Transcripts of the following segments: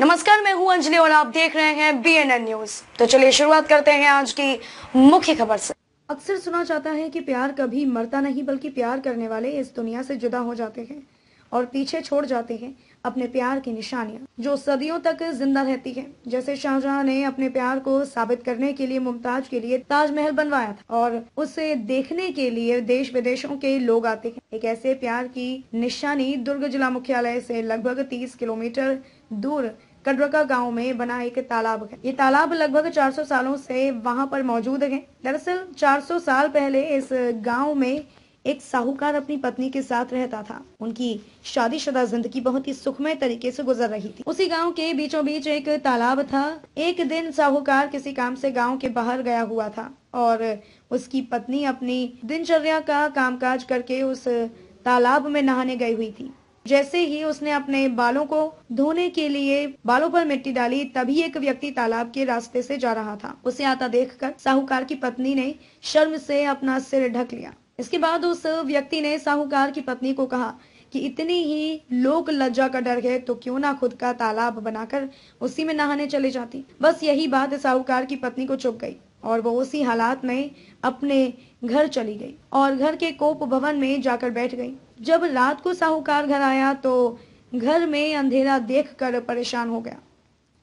नमस्कार मैं हूं अंजलि और आप देख रहे हैं बीएनएन न्यूज तो चलिए शुरुआत करते हैं आज की मुख्य खबर से अक्सर सुना जाता है कि प्यार कभी मरता नहीं बल्कि प्यार करने वाले इस दुनिया से जुदा हो जाते हैं और पीछे छोड़ जाते हैं अपने प्यार की निशानियां जो सदियों तक जिंदा रहती है जैसे शाहजहां ने अपने प्यार को साबित करने के लिए मुमताज के लिए ताजमहल बनवाया था और उसे देखने के लिए देश विदेशों के लोग आते हैं एक ऐसे प्यार की निशानी दुर्ग जिला मुख्यालय से लगभग तीस किलोमीटर दूर कडरका गांव में बना एक तालाब है ये तालाब लगभग 400 सालों से वहां पर मौजूद है दरअसल 400 साल पहले इस गांव में एक साहूकार अपनी पत्नी के साथ रहता था उनकी शादीशुदा जिंदगी बहुत ही सुखमय तरीके से गुजर रही थी उसी गांव के बीचों बीच एक तालाब था एक दिन साहूकार किसी काम से गांव के बाहर गया हुआ था और उसकी पत्नी अपनी दिनचर्या का कामकाज करके उस तालाब में नहाने गई हुई थी जैसे ही उसने अपने बालों को धोने के लिए बालों पर मिट्टी डाली तभी एक व्यक्ति तालाब के रास्ते से जा रहा था उसे आता देखकर साहूकार की पत्नी ने शर्म से अपना सिर ढक लिया इसके बाद उस व्यक्ति ने साहूकार की पत्नी को कहा कि इतनी ही लोक लज्जा का डर है तो क्यों ना खुद का तालाब बनाकर उसी में नहाने चले जाती बस यही बात साहूकार की पत्नी को चुप गई और वो उसी हालात में अपने घर चली गई और घर के कोप भवन में जाकर बैठ गई जब रात को साहूकार घर आया तो घर में अंधेरा देख कर परेशान हो गया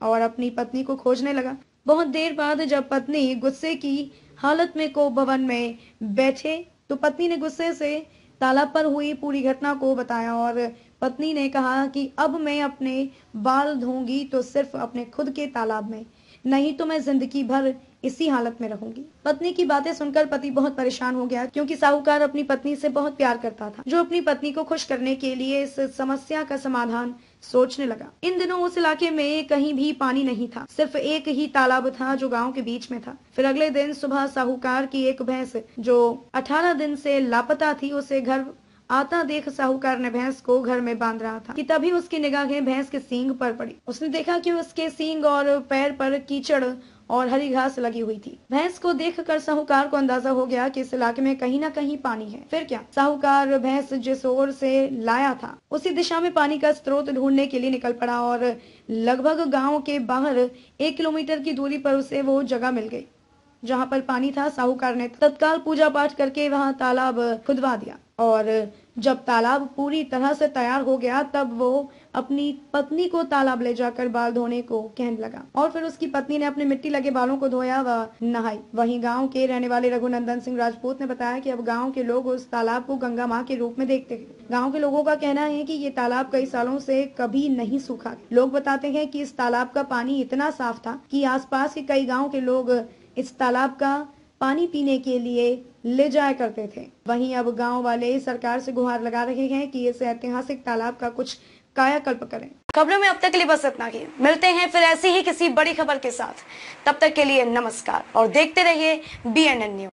और अपनी पत्नी को खोजने लगा बहुत देर बाद जब पत्नी गुस्से की हालत में कोप भवन में बैठे तो पत्नी ने गुस्से से तालाब पर हुई पूरी घटना को बताया और पत्नी ने कहा कि अब मैं अपने बाल धोंगी तो सिर्फ अपने खुद के तालाब में नहीं तो मैं जिंदगी भर इसी हालत में रहूंगी पत्नी की बातें सुनकर पति बहुत परेशान हो गया क्योंकि साहूकार अपनी पत्नी से बहुत प्यार करता था जो अपनी पत्नी को खुश करने के लिए इस समस्या का समाधान सोचने लगा इन दिनों उस इलाके में कहीं भी पानी नहीं था सिर्फ एक ही तालाब था जो गांव के बीच में था फिर अगले दिन सुबह साहूकार की एक भैंस जो 18 दिन से लापता थी उसे घर आता देख साहूकार ने भैंस को घर में बांध रहा था कि तभी उसकी निगाहें भैंस के सींग पर पड़ी उसने देखा कि उसके सींग और पैर पर कीचड़ और हरी घास लगी हुई थी भैंस को देखकर साहूकार को अंदाजा हो गया कि इस इलाके में कहीं ना कहीं पानी है फिर क्या साहूकार भैंस जिस ओर से लाया था उसी दिशा में पानी का स्रोत ढूंढने के लिए निकल पड़ा और लगभग गाँव के बाहर एक किलोमीटर की दूरी पर उसे वो जगह मिल गई जहाँ पर पानी था साहूकार ने तत्काल पूजा पाठ करके वहाँ तालाब खुदवा दिया और जब तालाब पूरी तरह से तैयार हो गया तब वो अपनी पत्नी को तालाब ले जाकर बाल धोने को कहने लगा और फिर उसकी पत्नी ने अपने मिट्टी लगे बालों को धोया व नहाई वहीं गांव के रहने वाले रघुनंदन सिंह राजपूत ने बताया कि अब गांव के लोग उस तालाब को गंगा माँ के रूप में देखते हैं गांव के लोगों का कहना है कि ये तालाब कई सालों से कभी नहीं सूखा लोग बताते हैं कि इस तालाब का पानी इतना साफ था कि आसपास के कई गाँव के लोग इस तालाब का पानी पीने के लिए ले जाया करते थे वहीं अब गांव वाले सरकार से गुहार लगा रहे हैं कि इस ऐतिहासिक तालाब का कुछ कायाकल्प करें खबरों में अब तक के लिए बस इतना ही मिलते हैं फिर ऐसी ही किसी बड़ी खबर के साथ तब तक के लिए नमस्कार और देखते रहिए बी एन एन न्यूज